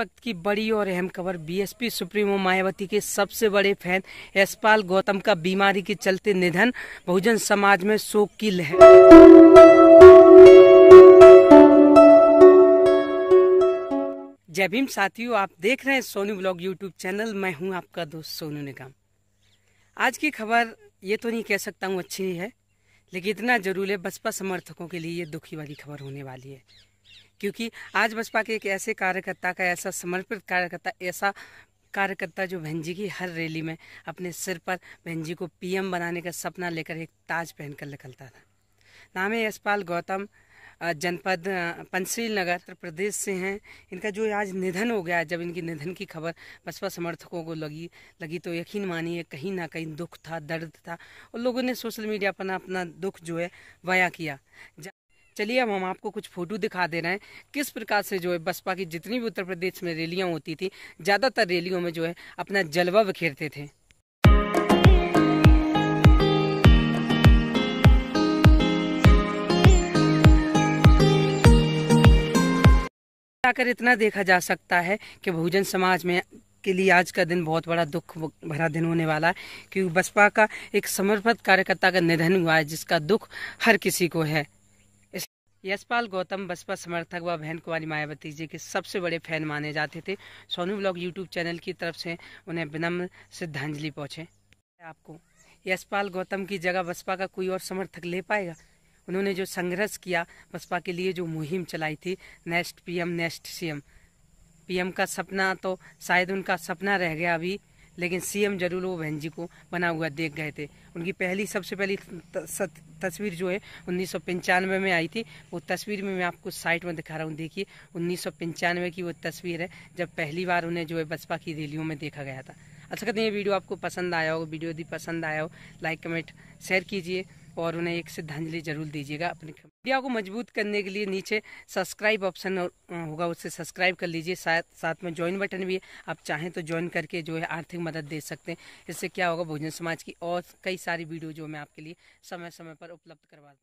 वक्त की बड़ी और अहम खबर बीएसपी सुप्रीमो मायावती के सबसे बड़े फैन यशपाल गौतम का बीमारी के चलते निधन बहुजन समाज में शोक की लहर जय भीम साथियों आप देख रहे हैं सोनू ब्लॉग यूट्यूब चैनल मैं हूं आपका दोस्त सोनू निगम आज की खबर ये तो नहीं कह सकता हूं अच्छी है लेकिन इतना जरूर है बसपा समर्थकों के लिए ये दुखी वाली खबर होने वाली है क्योंकि आज बसपा के एक ऐसे कार्यकर्ता का ऐसा समर्पित कार्यकर्ता ऐसा कार्यकर्ता जो बहन की हर रैली में अपने सिर पर बहन को पीएम बनाने का सपना लेकर एक ताज पहनकर निकलता था नाम है यशपाल गौतम जनपद पंसरील नगर उत्तर प्रदेश से हैं इनका जो आज निधन हो गया जब इनकी निधन की खबर बसपा समर्थकों को लगी लगी तो यकीन मानिए कहीं ना कहीं दुख था दर्द था और लोगों ने सोशल मीडिया पर अपना दुख जो है बयां किया चलिए अब हम आपको कुछ फोटो दिखा दे रहे हैं किस प्रकार से जो है बसपा की जितनी भी उत्तर प्रदेश में रैलियां होती थी ज़्यादातर रैलियों में जो है अपना जलवा बखेरते थे आकर इतना देखा जा सकता है कि बहुजन समाज में के लिए आज का दिन बहुत बड़ा दुख भरा दिन होने वाला है क्योंकि बसपा का एक समर्पित कार्यकर्ता का निधन हुआ है जिसका दुख हर किसी को है यशपाल गौतम बसपा समर्थक व बहन कुमारी मायावती जी के सबसे बड़े फैन माने जाते थे सोनू ब्लॉग यूट्यूब चैनल की तरफ से उन्हें विनम्र श्रद्धांजलि पहुँचे आपको यशपाल गौतम की जगह बसपा का कोई और समर्थक ले पाएगा उन्होंने जो संघर्ष किया बसपा के लिए जो मुहिम चलाई थी next PM next CM PM का सपना तो शायद उनका सपना रह गया अभी लेकिन सीएम जरूर वो बहन जी को बना हुआ देख गए थे उनकी पहली सबसे पहली तस्वीर जो है उन्नीस में आई थी वो तस्वीर में मैं आपको साइट में दिखा रहा हूँ देखिए उन्नीस की वो तस्वीर है जब पहली बार उन्हें जो है बसपा की रैलियों में देखा गया था अच्छा कहते तो हैं ये वीडियो आपको पसंद आया हो वीडियो यदि पसंद आया हो लाइक कमेंट शेयर कीजिए और उन्हें एक श्रद्धांजलि जरूर दीजिएगा अपनी मीडिया को मजबूत करने के लिए नीचे सब्सक्राइब ऑप्शन होगा उससे सब्सक्राइब कर लीजिए साथ साथ में ज्वाइन बटन भी है आप चाहें तो ज्वाइन करके जो है आर्थिक मदद दे सकते हैं इससे क्या होगा बहुजन समाज की और कई सारी वीडियो जो मैं आपके लिए समय समय पर उपलब्ध करवा